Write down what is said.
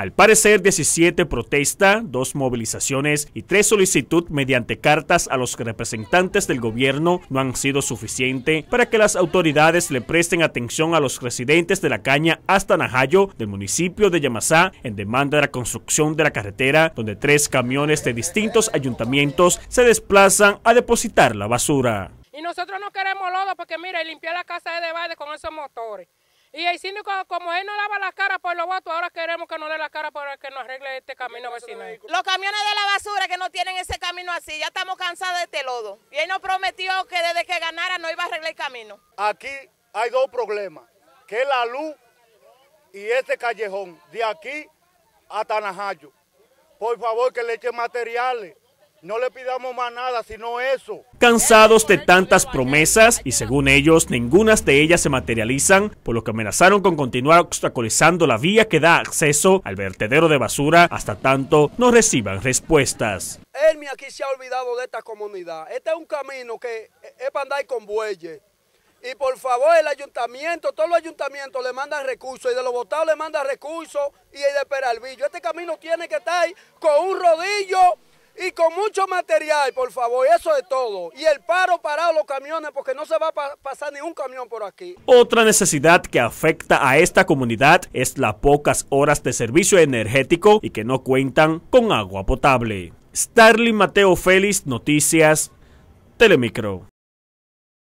Al parecer, 17 protestas, dos movilizaciones y tres solicitud mediante cartas a los representantes del gobierno no han sido suficiente para que las autoridades le presten atención a los residentes de la caña hasta Najayo del municipio de Yamasá en demanda de la construcción de la carretera donde tres camiones de distintos ayuntamientos se desplazan a depositar la basura. Y nosotros no queremos lodo porque mira, limpiar la casa de debate con esos motores. Y el síndico, como él no lava la cara por los votos, ahora queremos que nos dé la cara para que nos arregle este camino vecino. Los camiones de la basura que no tienen ese camino así, ya estamos cansados de este lodo. Y él nos prometió que desde que ganara no iba a arreglar el camino. Aquí hay dos problemas, que es la luz y este callejón, de aquí a Najayo. Por favor, que le echen materiales. No le pidamos más nada sino eso. Cansados de tantas promesas y según ellos ninguna de ellas se materializan, por lo que amenazaron con continuar obstaculizando la vía que da acceso al vertedero de basura hasta tanto no reciban respuestas. Elmi aquí se ha olvidado de esta comunidad. Este es un camino que es para andar con bueyes. Y por favor, el ayuntamiento, todos los ayuntamientos le mandan recursos y de los votados le mandan recursos y de Peralvillo. Este camino tiene que estar con un rodillo y con mucho material, por favor, eso de todo. Y el paro para los camiones porque no se va a pasar ningún camión por aquí. Otra necesidad que afecta a esta comunidad es las pocas horas de servicio energético y que no cuentan con agua potable. Starly Mateo Félix, Noticias, Telemicro.